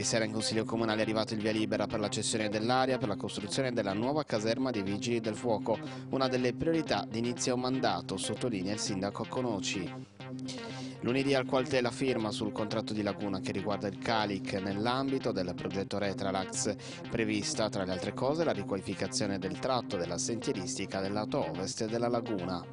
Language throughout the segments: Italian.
Ieri sera in Consiglio Comunale è arrivato il via libera per la cessione dell'area per la costruzione della nuova caserma dei Vigili del Fuoco, una delle priorità d'inizio mandato, sottolinea il sindaco Conoci. Lunedì al Qualte la firma sul contratto di Laguna che riguarda il Calic nell'ambito del progetto Retralax, prevista tra le altre cose la riqualificazione del tratto della sentieristica del lato ovest della laguna.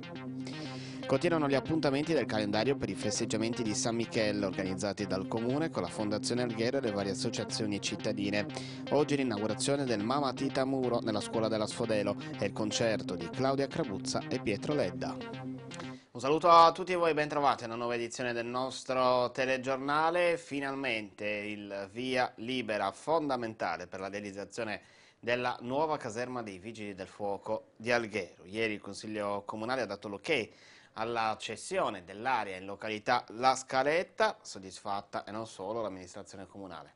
Continuano gli appuntamenti del calendario per i festeggiamenti di San Michele organizzati dal Comune con la Fondazione Alghero e le varie associazioni cittadine. Oggi l'inaugurazione del Mama Tita Muro nella scuola della Sfodelo e il concerto di Claudia Crabuzza e Pietro Ledda. Un saluto a tutti voi, bentrovati a nuova edizione del nostro telegiornale. Finalmente il via libera fondamentale per la realizzazione della nuova caserma dei Vigili del Fuoco di Alghero. Ieri il Consiglio Comunale ha dato l'ok alla cessione dell'area in località La Scaletta, soddisfatta e non solo l'amministrazione comunale.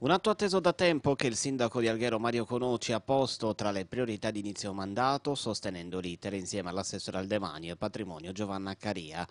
Un atto atteso da tempo che il sindaco di Alghero Mario Conoci ha posto tra le priorità di inizio mandato, sostenendo l'iter insieme all'assessore al demanio e patrimonio Giovanna Caria.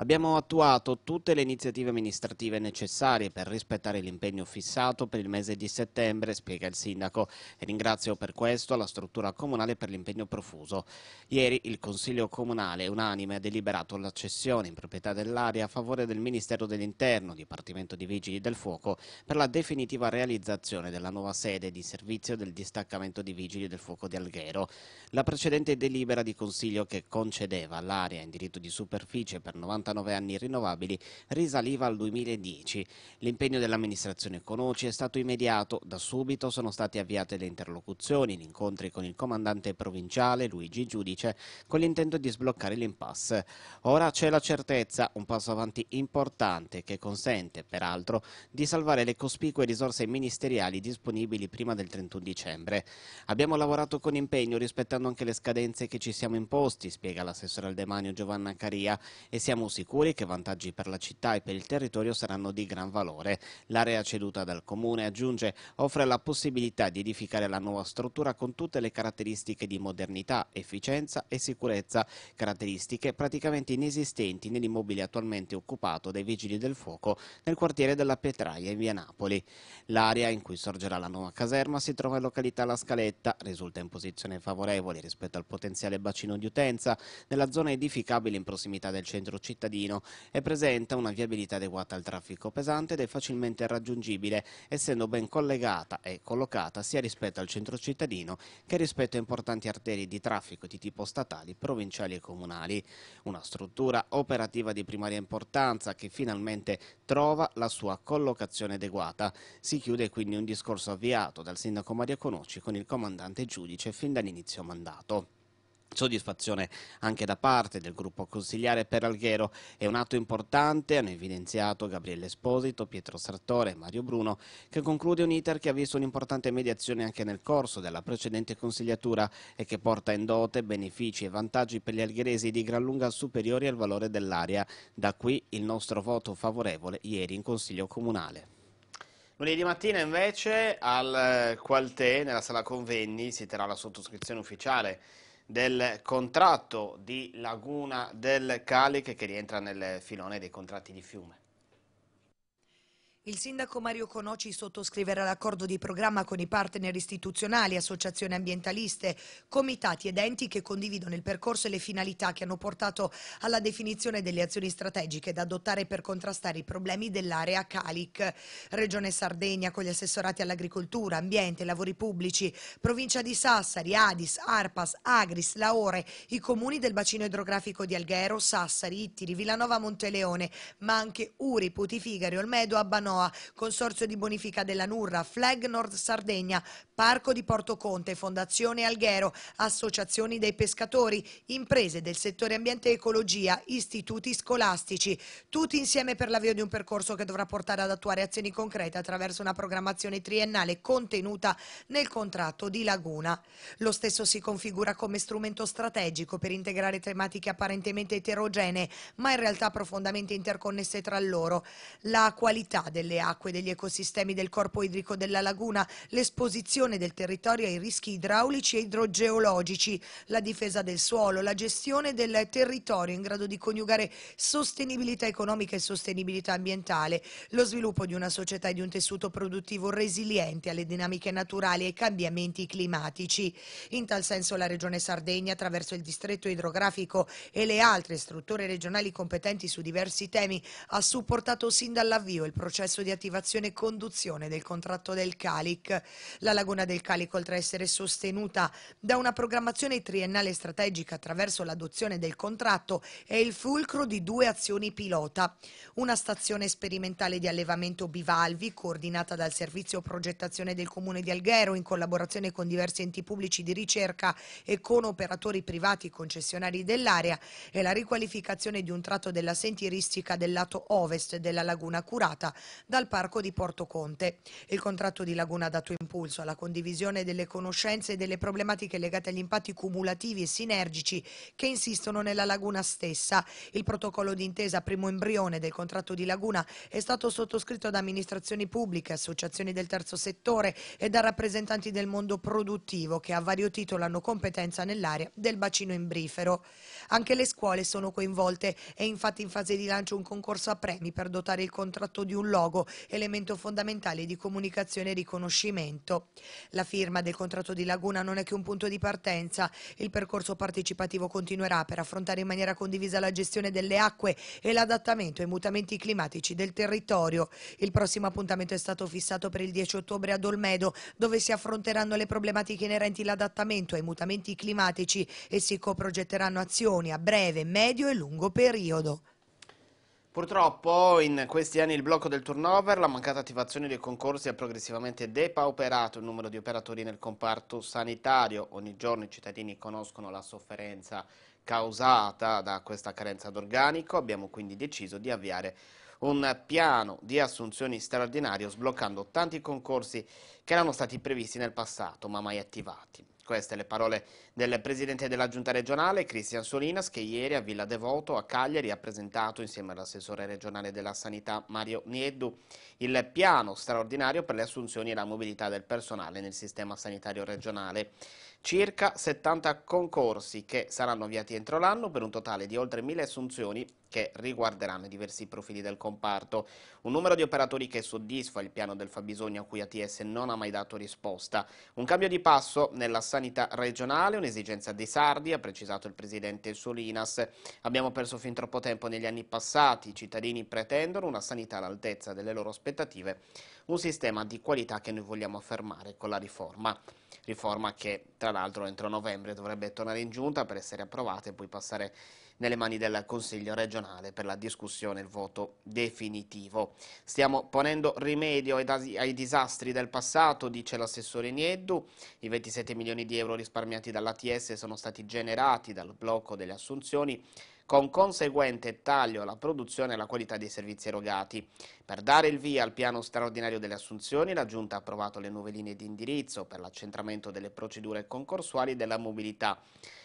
Abbiamo attuato tutte le iniziative amministrative necessarie per rispettare l'impegno fissato per il mese di settembre, spiega il sindaco, e ringrazio per questo la struttura comunale per l'impegno profuso. Ieri il Consiglio Comunale unanime ha deliberato l'accessione in proprietà dell'area a favore del Ministero dell'Interno, Dipartimento di Vigili del Fuoco, per la definitiva sulla realizzazione della nuova sede di servizio del distaccamento di vigili del fuoco di Alghero. La precedente delibera di Consiglio che concedeva l'area in diritto di superficie per 99 anni rinnovabili risaliva al 2010. L'impegno dell'amministrazione Conoci è stato immediato. Da subito sono state avviate le interlocuzioni, gli incontri con il comandante provinciale Luigi Giudice con l'intento di sbloccare l'impasse. Ora c'è la certezza, un passo avanti importante che consente, peraltro, di salvare le cospicue risorse risorse ministeriali disponibili prima del 31 dicembre. Abbiamo lavorato con impegno rispettando anche le scadenze che ci siamo imposti, spiega l'assessore al demanio Giovanna Caria, e siamo sicuri che vantaggi per la città e per il territorio saranno di gran valore. L'area ceduta dal comune, aggiunge, offre la possibilità di edificare la nuova struttura con tutte le caratteristiche di modernità, efficienza e sicurezza, caratteristiche praticamente inesistenti nell'immobile attualmente occupato dai Vigili del Fuoco nel quartiere della Petraia in via Napoli. L'area in cui sorgerà la nuova caserma si trova in località La Scaletta, risulta in posizione favorevole rispetto al potenziale bacino di utenza nella zona edificabile in prossimità del centro cittadino e presenta una viabilità adeguata al traffico pesante ed è facilmente raggiungibile, essendo ben collegata e collocata sia rispetto al centro cittadino che rispetto a importanti arterie di traffico di tipo statali, provinciali e comunali. Una struttura operativa di primaria importanza che finalmente trova la sua collocazione adeguata. Si chiude quindi un discorso avviato dal sindaco Maria Conocci con il comandante giudice fin dall'inizio mandato. Soddisfazione anche da parte del gruppo consigliare per Alghero. È un atto importante, hanno evidenziato Gabriele Esposito, Pietro Sartore e Mario Bruno, che conclude un iter che ha visto un'importante mediazione anche nel corso della precedente consigliatura e che porta in dote benefici e vantaggi per gli algheresi di gran lunga superiori al valore dell'area. Da qui il nostro voto favorevole ieri in Consiglio Comunale. Lunedì mattina invece al eh, Qualtè, nella sala convegni, si terrà la sottoscrizione ufficiale del contratto di Laguna del Caliche che rientra nel filone dei contratti di fiume. Il sindaco Mario Conoci sottoscriverà l'accordo di programma con i partner istituzionali, associazioni ambientaliste, comitati ed enti che condividono il percorso e le finalità che hanno portato alla definizione delle azioni strategiche da adottare per contrastare i problemi dell'area Calic. Regione Sardegna con gli assessorati all'agricoltura, ambiente, lavori pubblici, provincia di Sassari, Adis, Arpas, Agris, Laore, i comuni del bacino idrografico di Alghero, Sassari, Ittiri, Villanova, Monteleone, ma anche Uri, Putifigari, Olmedo, Abbanò, Genoa, Consorzio di Bonifica della Nurra, Flag Nord Sardegna, Parco di Porto Conte, Fondazione Alghero, associazioni dei pescatori, imprese del settore ambiente e ecologia, istituti scolastici, tutti insieme per l'avvio di un percorso che dovrà portare ad attuare azioni concrete attraverso una programmazione triennale contenuta nel contratto di Laguna. Lo stesso si configura come strumento strategico per integrare tematiche apparentemente eterogenee, ma in realtà profondamente interconnesse tra loro. La qualità del delle acque, degli ecosistemi del corpo idrico della laguna, l'esposizione del territorio ai rischi idraulici e idrogeologici, la difesa del suolo, la gestione del territorio in grado di coniugare sostenibilità economica e sostenibilità ambientale, lo sviluppo di una società e di un tessuto produttivo resiliente alle dinamiche naturali e ai cambiamenti climatici. In tal senso la Regione Sardegna, attraverso il distretto idrografico e le altre strutture regionali competenti su diversi temi, ha supportato sin dall'avvio il processo processo di attivazione e conduzione del contratto del Calic. La Laguna del Calic, oltre a essere sostenuta da una programmazione triennale strategica attraverso l'adozione del contratto, è il fulcro di due azioni pilota. Una stazione sperimentale di allevamento bivalvi, coordinata dal Servizio Progettazione del Comune di Alghero, in collaborazione con diversi enti pubblici di ricerca e con operatori privati concessionari dell'area, e la riqualificazione di un tratto della sentieristica del lato ovest della laguna curata dal parco di Porto Conte. Il contratto di Laguna ha dato impulso alla condivisione delle conoscenze e delle problematiche legate agli impatti cumulativi e sinergici che insistono nella laguna stessa. Il protocollo d'intesa primo embrione del contratto di Laguna è stato sottoscritto da amministrazioni pubbliche, associazioni del terzo settore e da rappresentanti del mondo produttivo che a vario titolo hanno competenza nell'area del bacino imbrifero. Anche le scuole sono coinvolte e infatti in fase di lancio un concorso a premi per dotare il contratto di un logo luogo, elemento fondamentale di comunicazione e riconoscimento. La firma del contratto di Laguna non è che un punto di partenza, il percorso partecipativo continuerà per affrontare in maniera condivisa la gestione delle acque e l'adattamento ai mutamenti climatici del territorio. Il prossimo appuntamento è stato fissato per il 10 ottobre ad Olmedo, dove si affronteranno le problematiche inerenti all'adattamento ai mutamenti climatici e si coprogetteranno azioni a breve, medio e lungo periodo. Purtroppo in questi anni il blocco del turnover, la mancata attivazione dei concorsi ha progressivamente depauperato il numero di operatori nel comparto sanitario. Ogni giorno i cittadini conoscono la sofferenza causata da questa carenza d'organico. Abbiamo quindi deciso di avviare un piano di assunzioni straordinario sbloccando tanti concorsi che erano stati previsti nel passato ma mai attivati. Queste le parole del presidente della giunta regionale Cristian Solinas che ieri a Villa Devoto a Cagliari ha presentato insieme all'assessore regionale della sanità Mario Nieddu il piano straordinario per le assunzioni e la mobilità del personale nel sistema sanitario regionale circa 70 concorsi che saranno avviati entro l'anno per un totale di oltre 1000 assunzioni che riguarderanno i diversi profili del comparto. Un numero di operatori che soddisfa il piano del fabbisogno a cui ATS non ha mai dato risposta. Un cambio di passo nella sanità regionale, un'esigenza dei sardi, ha precisato il presidente Solinas. Abbiamo perso fin troppo tempo negli anni passati, i cittadini pretendono una sanità all'altezza delle loro aspettative, un sistema di qualità che noi vogliamo affermare con la riforma riforma che tra l'altro entro novembre dovrebbe tornare in giunta per essere approvata e poi passare nelle mani del Consiglio regionale per la discussione e il voto definitivo. Stiamo ponendo rimedio ai, disastri del passato, dice l'assessore Nieddu. I 27 milioni di euro risparmiati dall'ATS sono stati generati dal blocco delle assunzioni con conseguente taglio alla produzione e alla qualità dei servizi erogati. Per dare il via al piano straordinario delle assunzioni, la Giunta ha approvato le nuove linee di indirizzo per l'accentramento delle procedure concorsuali della mobilità.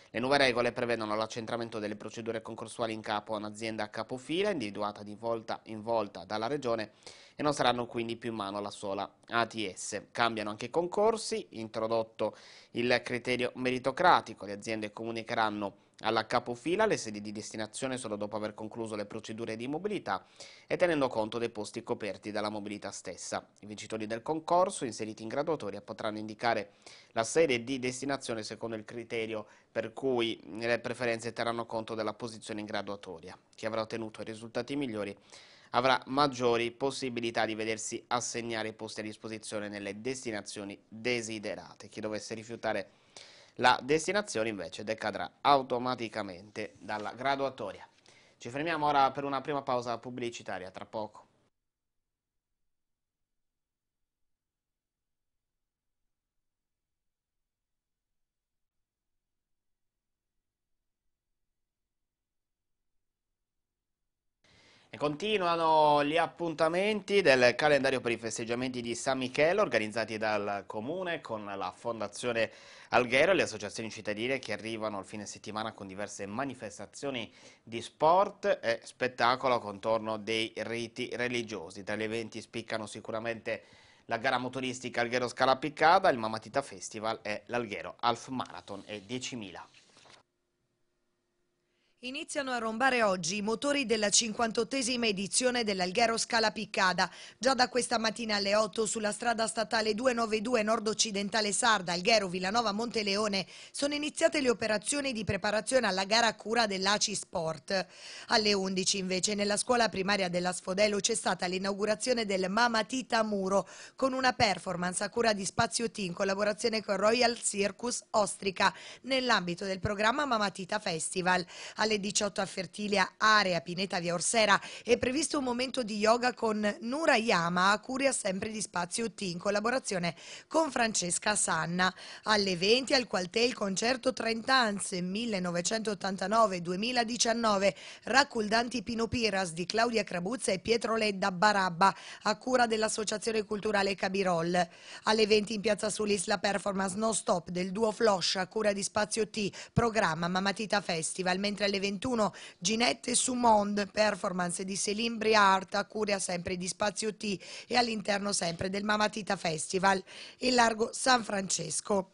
Le nuove regole prevedono l'accentramento delle procedure concorsuali in capo a un'azienda a capofila individuata di volta in volta dalla Regione e non saranno quindi più in mano la sola ATS. Cambiano anche i concorsi, introdotto il criterio meritocratico, le aziende comunicheranno alla capofila le sedi di destinazione solo dopo aver concluso le procedure di mobilità e tenendo conto dei posti coperti dalla mobilità stessa. I vincitori del concorso inseriti in graduatoria potranno indicare la sede di destinazione secondo il criterio per cui le preferenze terranno conto della posizione in graduatoria. Chi avrà ottenuto i risultati migliori avrà maggiori possibilità di vedersi assegnare i posti a disposizione nelle destinazioni desiderate. Chi dovesse rifiutare la destinazione invece decadrà automaticamente dalla graduatoria. Ci fermiamo ora per una prima pausa pubblicitaria, tra poco. Continuano gli appuntamenti del calendario per i festeggiamenti di San Michele organizzati dal Comune con la Fondazione Alghero e le associazioni cittadine che arrivano al fine settimana con diverse manifestazioni di sport e spettacolo contorno dei riti religiosi. Tra gli eventi spiccano sicuramente la gara motoristica Alghero Scala Piccada, il Mamatita Festival e l'Alghero Half Marathon e 10.000. Iniziano a rombare oggi i motori della 58esima edizione dell'Alghero Scala Piccada. Già da questa mattina alle 8 sulla strada statale 292 nord-occidentale Sarda, Alghero, Villanova, Monteleone, sono iniziate le operazioni di preparazione alla gara a cura dell'ACI Sport. Alle 11 invece nella scuola primaria della Sfodelo c'è stata l'inaugurazione del Mama Tita Muro con una performance a cura di Spazio T in collaborazione con Royal Circus Ostrica nell'ambito del programma Mama Tita Festival. Alle Statale 18 a Fertilia, area Pineta via Orsera, è previsto un momento di yoga con Nura Yama, a curia sempre di Spazio T, in collaborazione con Francesca Sanna. Alle 20 al il concerto Trentanze 1989-2019, Racculdanti Pino Piras di Claudia Crabuzza e Pietro Ledda Barabba, a cura dell'Associazione Culturale Cabirol. Alle 20 in Piazza Sulis la performance non stop del duo Flosh a cura di Spazio T, programma Mamatita Festival, mentre alle 21 Ginette Sumond, performance di Céline Briart, a curia sempre di Spazio T e all'interno sempre del Mamatita Festival in largo San Francesco.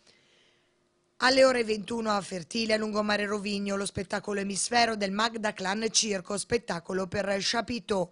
Alle ore 21 a Fertile, a Lungomare Rovigno, lo spettacolo Emisfero del Magda Clan Circo, spettacolo per Chapiteau.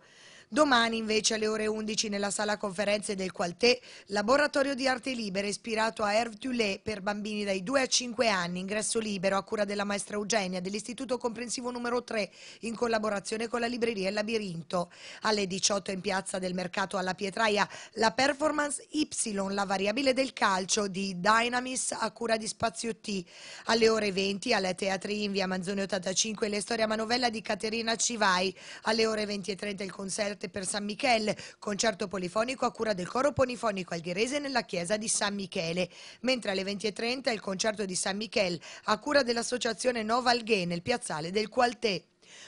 Domani invece alle ore 11 nella sala conferenze del Qualtè, laboratorio di arte libera ispirato a Herve Tullet per bambini dai 2 a 5 anni, ingresso libero a cura della maestra Eugenia dell'Istituto Comprensivo numero 3 in collaborazione con la libreria Il Labirinto. Alle 18 in piazza del mercato alla Pietraia la performance Y, la variabile del calcio di Dynamis a cura di Spazio T. Alle ore 20 alle Teatri in via Manzoni 85 le storie a manovella di Caterina Civai. Alle ore 20 e 30 il concerto offerte per San Michele, concerto polifonico a cura del coro polifonico algherese nella chiesa di San Michele, mentre alle 20.30 il concerto di San Michele a cura dell'associazione Nova Alghe nel piazzale del Qualtè.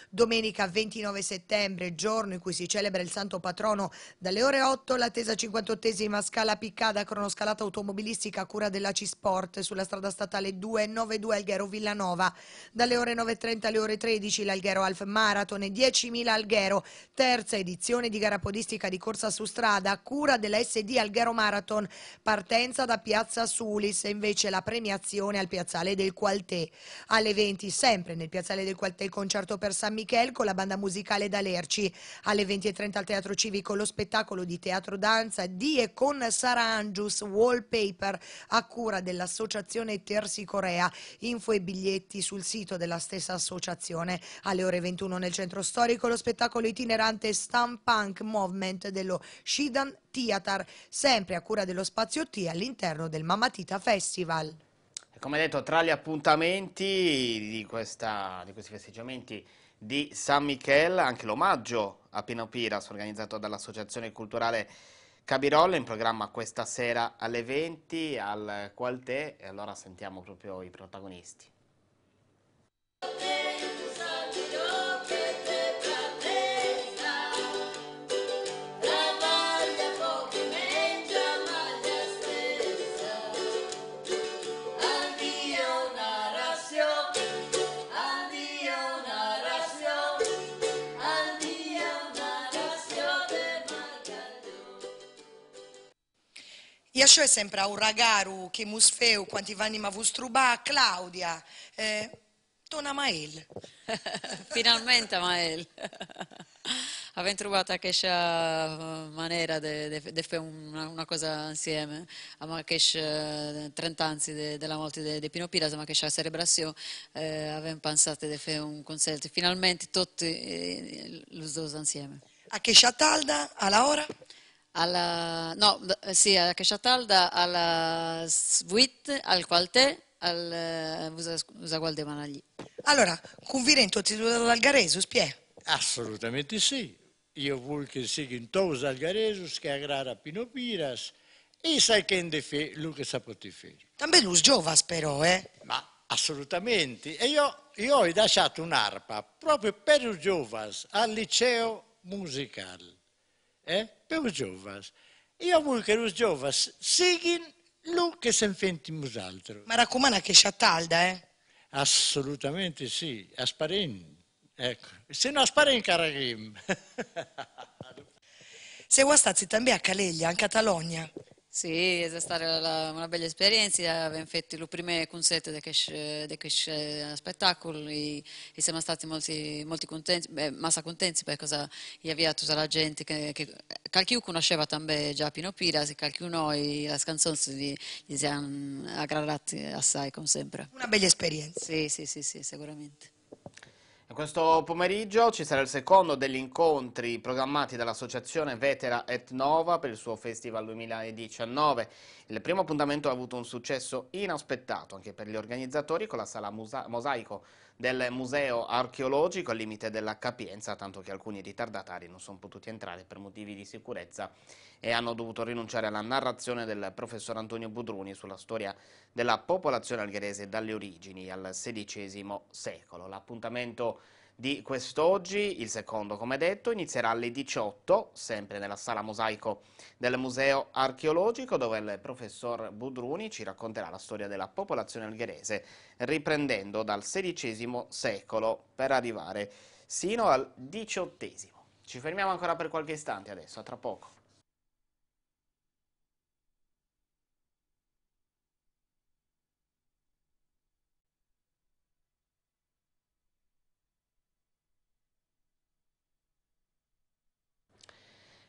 Domenica 29 settembre, giorno in cui si celebra il santo patrono, dalle ore 8 l'attesa 58esima scala piccata cronoscalata automobilistica a cura della C-Sport sulla strada statale 292 Alghero Villanova. Dalle ore 9.30 alle ore 13 l'Alghero Alf Marathon e 10.000 Alghero, terza edizione di gara podistica di corsa su strada a cura della SD Alghero Marathon, partenza da Piazza Sulis e invece la premiazione al piazzale del Qualtè. Alle 20 sempre nel piazzale del Qualtè il concerto per per San Michele con la banda musicale d'Alerci. Alle 20.30 al Teatro Civico lo spettacolo di teatro danza di e con Sara Angius Wallpaper a cura dell'associazione Tersi Corea. Info e biglietti sul sito della stessa associazione. Alle ore 21 nel centro storico lo spettacolo itinerante Stampunk Movement dello Shidan Theater, sempre a cura dello spazio T all'interno del Mamatita Festival. Come detto, tra gli appuntamenti di, questa, di questi festeggiamenti di San Michele, anche l'omaggio a Pino Piras organizzato dall'Associazione Culturale Cabirolle in programma questa sera alle 20 al Qualtè, e allora sentiamo proprio i protagonisti. Això e sempre a urragaru che musfeu quanti vanni a vustruba Claudia. Eh, Tona Mael. Finalmente Mael. Abbiamo trovato questa eh, maniera di fare una, una, cosa insieme. Abbiamo questi eh, 30 anni della de morte di de Pino Piras, ma questa celebrazione eh, abbiamo pensato di fare un concerto. Finalmente tutti eh, insieme. A che talda, alla ora? alla, no, sì, alla Casciatalda, alla Svuit, al Qualtè, al eh, Usagualde Managli. Allora, convinto titolo dall'Algaresus, Pie? Assolutamente sì. Io vuol che sia in Tous Algaresus, che agrara Piras, e sai che in defe Luca Sapotiferi. Tambe lui giova, spero, eh? Ma assolutamente. E io, io ho lasciato un'arpa proprio per i giovani al liceo musicale eh? per os giovani. Io voglio che os giovani seguano lo che si inventi mus'altro. Ma raccomanda che sciattalda, eh? Assolutamente sì, asparin. Ecco, se no Sparin caragim. Se vuoi guastazzi anche a Caleglia, in Catalogna. Sì, è stata la, una bella esperienza, abbiamo fatto il primo concerto di questo spettacolo e, e, siamo stati molti, molti contenti, beh, massa contenti perché ci aveva tutta la gente che, che qualcuno conosceva anche già Pino Piras e qualcuno le canzoni gli, gli siamo aggravati assai come sempre. Una bella esperienza. Sì, sì, sì, sì sicuramente questo pomeriggio ci sarà il secondo degli incontri programmati dall'associazione Vetera et Nova per il suo Festival 2019. Il primo appuntamento ha avuto un successo inaspettato anche per gli organizzatori con la sala mosaico del museo archeologico al limite della capienza, tanto che alcuni ritardatari non sono potuti entrare per motivi di sicurezza e hanno dovuto rinunciare alla narrazione del professor Antonio Budruni sulla storia della popolazione algherese dalle origini al XVI secolo. L'appuntamento di quest'oggi, il secondo come detto, inizierà alle 18, sempre nella sala mosaico del Museo Archeologico, dove il professor Budruni ci racconterà la storia della popolazione algherese, riprendendo dal XVI secolo per arrivare sino al XVIII. Ci fermiamo ancora per qualche istante adesso, a tra poco.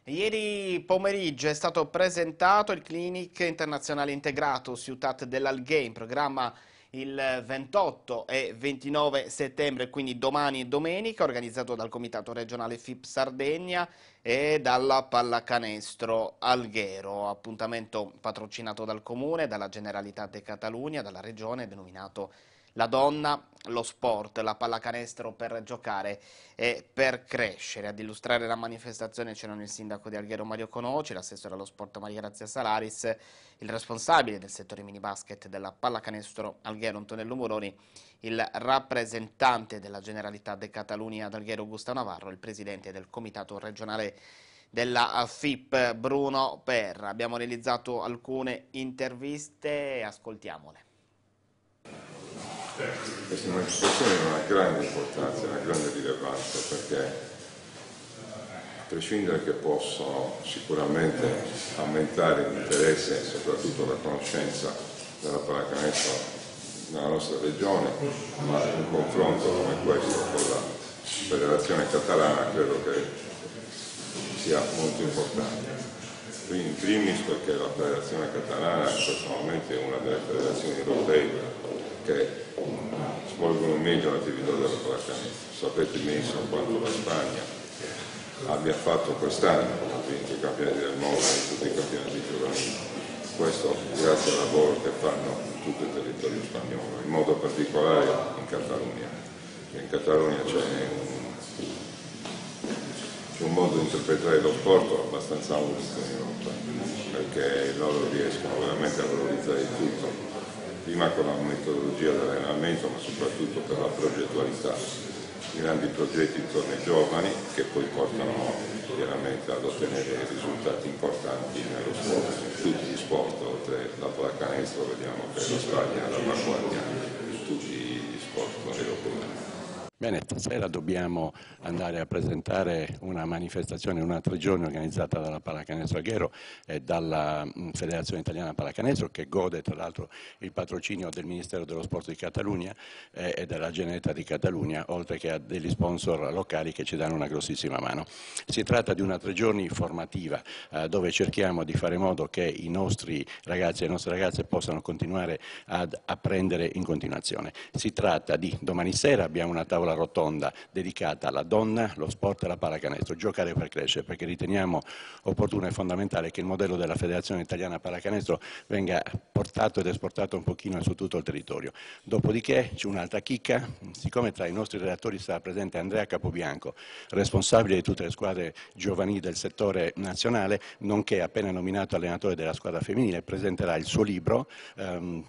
Ieri pomeriggio è stato presentato il Clinic Internazionale Integrato Ciutat dell'Alghe in programma il 28 e 29 settembre, quindi domani e domenica, organizzato dal Comitato regionale FIP Sardegna e dalla Pallacanestro Alghero, appuntamento patrocinato dal Comune, dalla Generalitat de Catalunya, dalla Regione, denominato la donna, lo sport, la pallacanestro per giocare e per crescere. Ad illustrare la manifestazione c'erano il sindaco di Alghero Mario Conoci, l'assessore allo sport Maria Grazia Salaris, il responsabile del settore mini basket della pallacanestro Alghero Antonello Moroni, il rappresentante della Generalità de Catalunya ad Alghero Augusta Navarro, il presidente del comitato regionale della FIP Bruno Perra. Abbiamo realizzato alcune interviste, ascoltiamole. Questa è una situazione di una grande importanza, una grande rilevanza, perché a prescindere che possono sicuramente aumentare l'interesse e soprattutto la conoscenza della paracanestro nella nostra regione, ma un confronto come questo con la Federazione Catalana credo che sia molto importante. Quindi in primis perché la Federazione Catalana in questo momento è una delle federazioni europee che svolgono meglio l'attività della pallacanestro. Sapete benissimo quanto la Spagna abbia fatto quest'anno, ha vinto i campionati del mondo e tutti i campionati giovanili. Questo grazie al lavoro che fanno in tutto il territorio spagnolo, in modo particolare in Catalogna. In Catalogna c'è un, un, modo di interpretare lo sport abbastanza unico in Europa, perché loro riescono veramente a valorizzare tutto prima con la metodologia dell'allenamento ma soprattutto per la progettualità, grandi progetti intorno ai giovani che poi portano chiaramente ad ottenere risultati importanti nello sport, in tutti gli sport, oltre la pallacanestro vediamo che la Spagna, la Maguagna, in tutti Bene, stasera dobbiamo andare a presentare una manifestazione, una tre giorni organizzata dalla Pallacanestro Aghero e dalla mm, Federazione Italiana Pallacanestro che gode tra l'altro il patrocinio del Ministero dello Sport di Catalogna eh, e della Generalità di Catalogna, oltre che a degli sponsor locali che ci danno una grossissima mano. Si tratta di una tre giorni formativa eh, dove cerchiamo di fare in modo che i nostri ragazzi e le nostre ragazze possano continuare ad apprendere in continuazione. Si tratta di domani sera abbiamo una tavola tavola rotonda dedicata alla donna, allo sport e alla pallacanestro, giocare per crescere, perché riteniamo opportuno e fondamentale che il modello della Federazione Italiana Pallacanestro venga portato ed esportato un pochino su tutto il territorio. Dopodiché c'è un'altra chicca, siccome tra i nostri relatori sarà presente Andrea Capobianco, responsabile di tutte le squadre giovanili del settore nazionale, nonché appena nominato allenatore della squadra femminile, presenterà il suo libro ehm,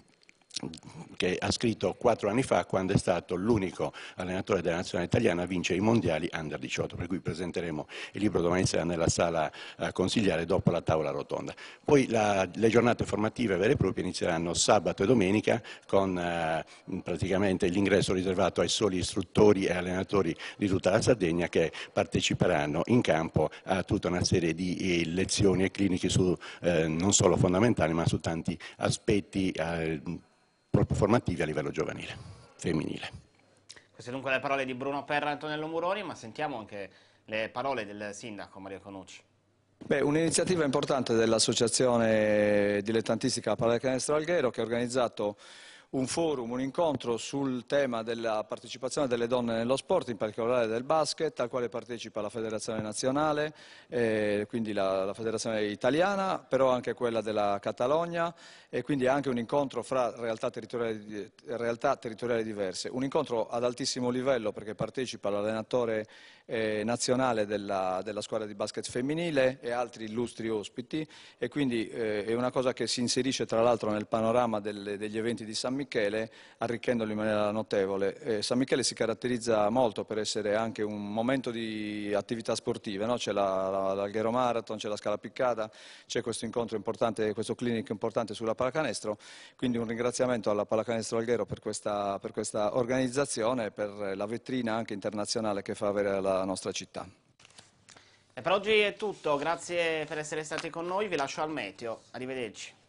che ha scritto quattro anni fa quando è stato l'unico allenatore della nazionale italiana a vincere i mondiali under 18, per cui presenteremo il libro domani sera nella sala eh, consigliare dopo la tavola rotonda. Poi la, le giornate formative vere e proprie inizieranno sabato e domenica con eh, praticamente l'ingresso riservato ai soli istruttori e allenatori di tutta la Sardegna che parteciperanno in campo a tutta una serie di eh, lezioni e cliniche su, eh, non solo fondamentali ma su tanti aspetti eh, formativi a livello giovanile, femminile. Queste dunque le parole di Bruno Perra e Antonello Muroni, ma sentiamo anche le parole del sindaco Mario Conucci. un'iniziativa importante dell'associazione dilettantistica Pallacanestro Alghero che ha organizzato un forum, un incontro sul tema della partecipazione delle donne nello sport, in particolare del basket, al quale partecipa la Federazione Nazionale, eh, quindi la, la, Federazione Italiana, però anche quella della Catalogna e quindi anche un incontro fra realtà territoriali, realtà territoriali diverse. Un incontro ad altissimo livello perché partecipa l'allenatore eh, nazionale della, della, squadra di basket femminile e altri illustri ospiti e quindi eh, è una cosa che si inserisce tra l'altro nel panorama del, degli eventi di San Michele arricchendoli in maniera notevole. Eh, San Michele si caratterizza molto per essere anche un momento di attività sportive, no? c'è la, l'Alghero la Marathon, c'è la Scala Piccata, c'è questo incontro importante, questo clinic importante sulla pallacanestro, quindi un ringraziamento alla pallacanestro Alghero per questa, per questa organizzazione e per la vetrina anche internazionale che fa avere la la nostra città. E per oggi è tutto, grazie per essere stati con noi, vi lascio al meteo, arrivederci.